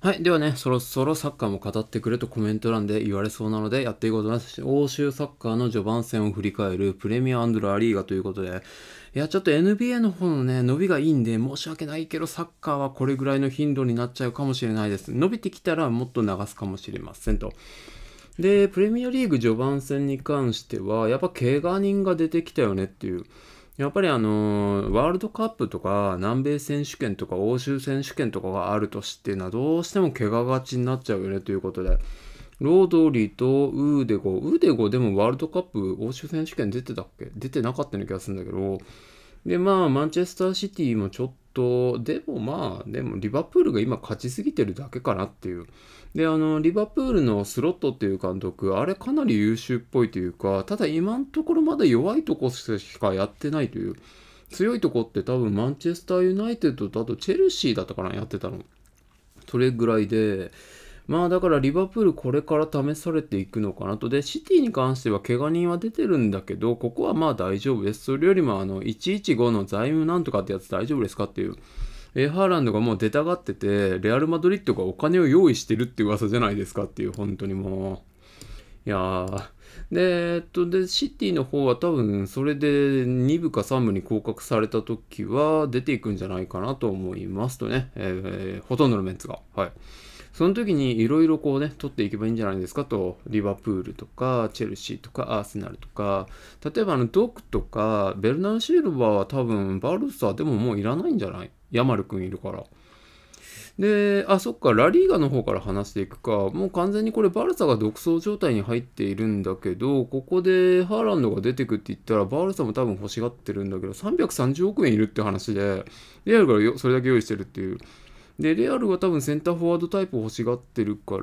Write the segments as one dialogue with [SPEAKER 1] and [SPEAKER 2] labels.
[SPEAKER 1] はい。ではね、そろそろサッカーも語ってくれとコメント欄で言われそうなのでやっていこうと思います。欧州サッカーの序盤戦を振り返るプレミアアンドラリーガということで、いや、ちょっと NBA の方のね、伸びがいいんで申し訳ないけどサッカーはこれぐらいの頻度になっちゃうかもしれないです。伸びてきたらもっと流すかもしれませんと。で、プレミアリーグ序盤戦に関しては、やっぱ怪我人が出てきたよねっていう。やっぱりあのワールドカップとか南米選手権とか欧州選手権とかがある年っていうのはどうしても怪我がちになっちゃうよねということでロードリーとウーデゴウーデゴでもワールドカップ欧州選手権出てたっけ出てなかったような気がするんだけどでまあマンチェスターシティもちょっと、でもまあ、でもリバプールが今勝ちすぎてるだけかなっていう。で、あの、リバプールのスロットっていう監督、あれかなり優秀っぽいというか、ただ今のところまだ弱いとこしかやってないという。強いとこって多分マンチェスターユナイテッドとあとチェルシーだったかな、やってたの。それぐらいで、まあだからリバプールこれから試されていくのかなと。で、シティに関しては怪我人は出てるんだけど、ここはまあ大丈夫です。それよりもあの、115の財務なんとかってやつ大丈夫ですかっていう。エーハーランドがもう出たがってて、レアル・マドリッドがお金を用意してるって噂じゃないですかっていう、本当にもう。いやー。で、えっと、で、シティの方は多分、それで2部か3部に降格された時は出ていくんじゃないかなと思いますとね、えー、ほとんどのメンツが。はい。その時にいろいろこうね、取っていけばいいんじゃないですかと、リバプールとか、チェルシーとか、アーセナルとか、例えばあの、ドクとか、ベルナンシルバーは多分、バルサでももういらないんじゃないヤマル君いるから。で、あ、そっか、ラリーガの方から話していくか、もう完全にこれバルサが独走状態に入っているんだけど、ここでハーランドが出てくって言ったら、バルサも多分欲しがってるんだけど、330億円いるって話で、リアルからそれだけ用意してるっていう。で、レアルは多分センターフォワードタイプを欲しがってるから、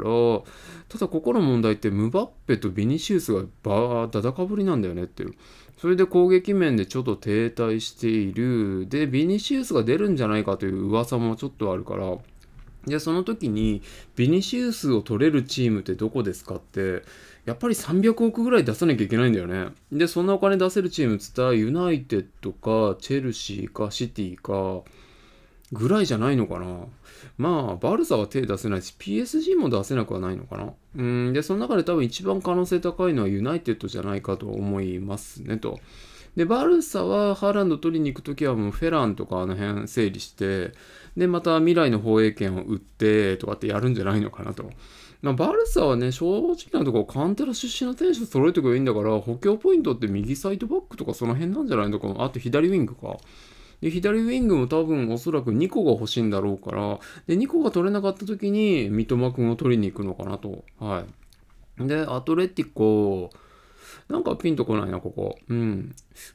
[SPEAKER 1] ただここの問題ってムバッペとビニシウスがバーダダかぶりなんだよねっていう。それで攻撃面でちょっと停滞している。で、ビニシウスが出るんじゃないかという噂もちょっとあるから、で、その時に、ビニシウスを取れるチームってどこですかって、やっぱり300億ぐらい出さなきゃいけないんだよね。で、そんなお金出せるチームっつったら、ユナイテッドか、チェルシーか、シティか、ぐらいじゃないのかな。まあ、バルサは手出せないし、PSG も出せなくはないのかな。うん、で、その中で多分一番可能性高いのはユナイテッドじゃないかと思いますね、と。で、バルサはハーランド取りに行くときはもうフェランとかあの辺整理して、で、また未来の放映権を売ってとかってやるんじゃないのかなと。まあ、バルサはね、正直なところ、カンテラ出身の選手揃えてくればいいんだから、補強ポイントって右サイドバックとかその辺なんじゃないのかあと左ウィングか。で、左ウィングも多分おそらく2個が欲しいんだろうから、で、2個が取れなかった時に三笘くんを取りに行くのかなと。はい。で、アトレティコ、なんかピンとこないな、ここ。うん。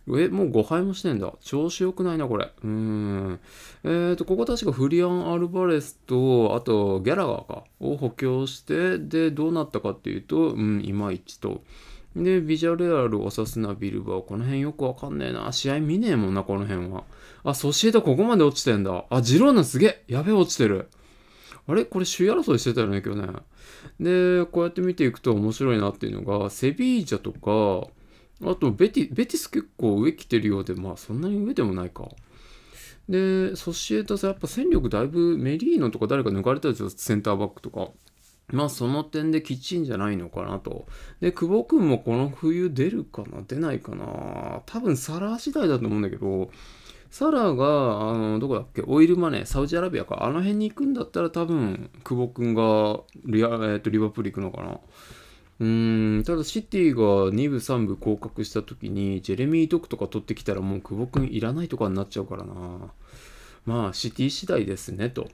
[SPEAKER 1] え、もう5敗もしてんだ。調子良くないな、これ。うん。えっ、ー、と、ここ確かフリアン・アルバレスと、あと、ギャラガーか、を補強して、で、どうなったかっていうと、うん、いまいちと。で、ビジュアルアル、オサスナ、ビルバー、この辺よくわかんねえな。試合見ねえもんな、この辺は。あ、ソシエダここまで落ちてんだ。あ、ジローナすげえやべえ、落ちてる。あれこれ首位争いしてたよね、今日ね。で、こうやって見ていくと面白いなっていうのが、セビージャとか、あとベティ、ベティス結構上来てるようで、まあそんなに上でもないか。で、ソシエタさ、やっぱ戦力だいぶメリーノとか誰か抜かれたでしょ、センターバックとか。まあその点できちんじゃないのかなと。で、久保君もこの冬出るかな出ないかな多分サラー次第だと思うんだけど、サラが、あの、どこだっけオイルマネー、サウジアラビアか。あの辺に行くんだったら多分、久保君がリア、えー、とリバプール行くのかな。うーん、ただシティが2部3部降格した時に、ジェレミー・ドクとか取ってきたらもう久保君いらないとかになっちゃうからな。まあ、シティ次第ですね、と。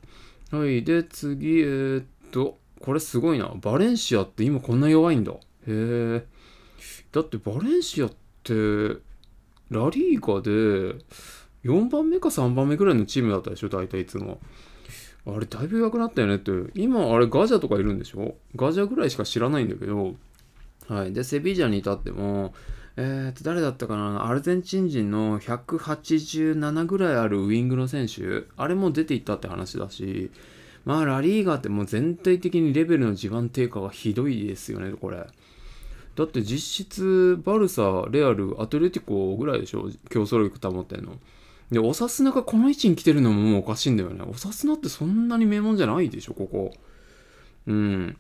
[SPEAKER 1] はい。で、次、えー、っと、これすごいな。バレンシアって今こんな弱いんだ。へえ。だってバレンシアって、ラリーガで4番目か3番目ぐらいのチームだったでしょ、大体いつも。あれ、だいぶ弱くなったよねって。今、あれ、ガジャとかいるんでしょガジャぐらいしか知らないんだけど。はい。で、セビージャに至っても、えーと、誰だったかなアルゼンチン人の187ぐらいあるウイングの選手、あれも出ていったって話だし、まあ、ラリーガーってもう全体的にレベルの地盤低下がひどいですよね、これ。だって実質、バルサ、レアル、アトレティコぐらいでしょ競争力保ってんの。で、おさすながこの位置に来てるのももうおかしいんだよね。おさすなってそんなに名門じゃないでしょ、ここ。うん。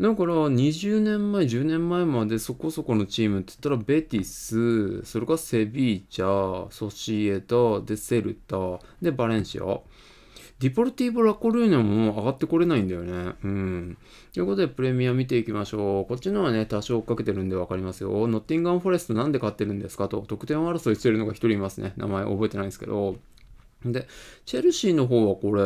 [SPEAKER 1] だから20年前、10年前までそこそこのチームって言ったらベティス、それからセビーチャ、ソシエダ、デセルタ、でバレンシア。ディポルティーボ・ラコルーニャも上がってこれないんだよね。うん。ということで、プレミア見ていきましょう。こっちのはね、多少追っかけてるんでわかりますよ。ノッティンガン・フォレストなんで勝ってるんですかと、得点争いしてるのが1人いますね。名前覚えてないんですけど。で、チェルシーの方はこれ、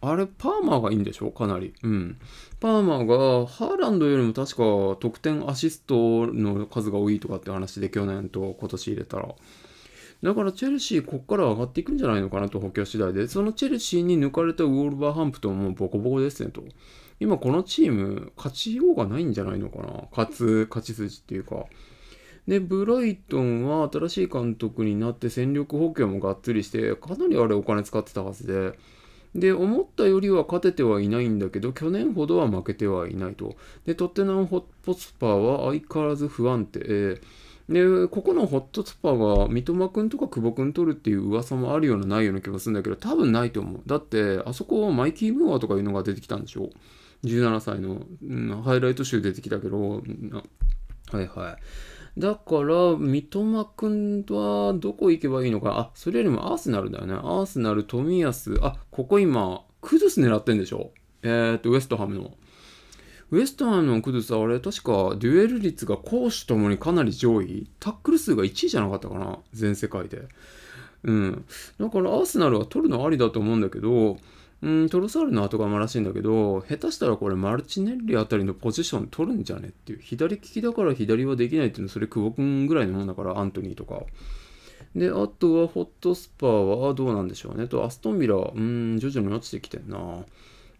[SPEAKER 1] あれ、パーマーがいいんでしょかなり。うん。パーマーが、ハーランドよりも確か得点アシストの数が多いとかって話で去年と今年入れたら。だからチェルシー、ここから上がっていくんじゃないのかなと補強次第で、そのチェルシーに抜かれたウォールバーハンプトンもボコボコですねと。今このチーム、勝ちようがないんじゃないのかな。勝つ、勝ち筋っていうか。で、ブライトンは新しい監督になって戦力補強もがっつりして、かなりあれお金使ってたはずで、で、思ったよりは勝ててはいないんだけど、去年ほどは負けてはいないと。で、トッテナム・ホッポスパーは相変わらず不安定。で、ここのホットスパは三笘くんとか久保くん取るっていう噂もあるようなないような気がするんだけど、多分ないと思う。だって、あそこはマイキー・ムーアとかいうのが出てきたんでしょ ?17 歳の、うん、ハイライト集出てきたけど、はいはい。だから、三笘くんはどこ行けばいいのか。あ、それよりもアーセナルだよね。アーセナル、冨安。あ、ここ今、クズス狙ってんでしょえー、っと、ウエストハムの。ウエストハムのクドゥスはあれ、確かデュエル率が攻守ともにかなり上位。タックル数が1位じゃなかったかな全世界で。うん。だからアーセナルは取るのありだと思うんだけど、うん、トロサールの後釜らしいんだけど、下手したらこれマルチネッリあたりのポジション取るんじゃねっていう。左利きだから左はできないっていうの、それ久保君ぐらいのもんだから、アントニーとか。で、あとはホットスパーはどうなんでしょうね。と、アストンビラ、うん、徐々に落ちてきてんな。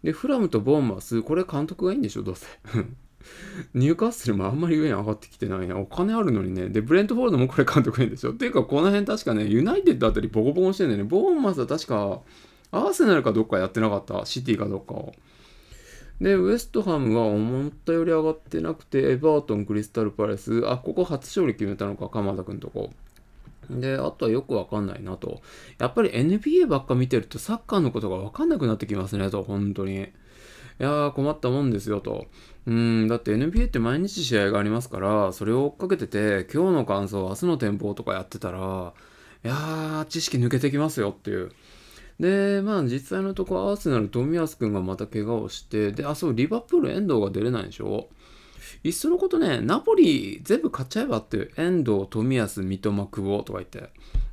[SPEAKER 1] で、フラムとボーンマス、これ監督がいいんでしょ、どうせ。ニューカッスルもあんまり上に上がってきてないな。お金あるのにね。で、ブレントフォールドもこれ監督がいいんでしょ。っていうか、この辺確かね、ユナイテッドあたりボコボコしてんだよね。ボーンマスは確か、アーセナルかどっかやってなかった。シティかどっかを。で、ウエストハムは思ったより上がってなくて、エバートン、クリスタルパレス、あ、ここ初勝利決めたのか、鎌田くんとこ。で、あとはよくわかんないなと。やっぱり NBA ばっか見てるとサッカーのことがわかんなくなってきますねと、本当に。いやー困ったもんですよと。うん、だって NBA って毎日試合がありますから、それを追っかけてて、今日の感想、明日の展望とかやってたら、いやー、知識抜けてきますよっていう。で、まあ実際のとこアーセナル、冨安君がまた怪我をして、で、あ、そう、リバプール、遠藤が出れないでしょいっそのことね、ナポリ全部買っちゃえばって遠藤、冨安、三笘、久保とか言って。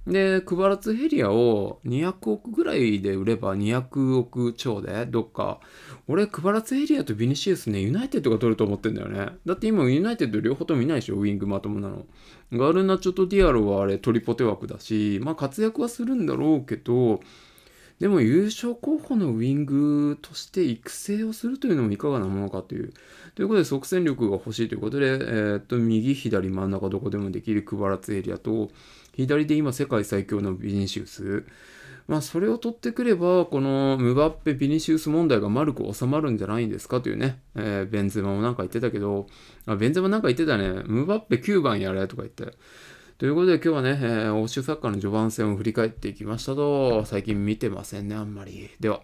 [SPEAKER 1] で、クバラツヘリアを200億ぐらいで売れば200億超で、どっか。俺、クバラツヘリアとビニシウスね、ユナイテッドが取ると思ってんだよね。だって今、ユナイテッド両方ともいないでしょ、ウィングまともなの。ガルナチョとディアロはあれ、トリポテ枠だし、まあ活躍はするんだろうけど、でも優勝候補のウィングとして育成をするというのもいかがなものかという。ということで、即戦力が欲しいということで、えー、っと、右、左、真ん中どこでもできるクバラツエリアと、左で今世界最強のビニシウス。まあ、それを取ってくれば、このムバッペ、ビニシウス問題が丸く収まるんじゃないんですかというね、えー、ベンゼマもなんか言ってたけど、あベンゼマなんか言ってたね、ムバッペ9番やれとか言って。ということで今日はね、え欧州サッカーの序盤戦を振り返っていきましたと、最近見てませんね、あんまり。では。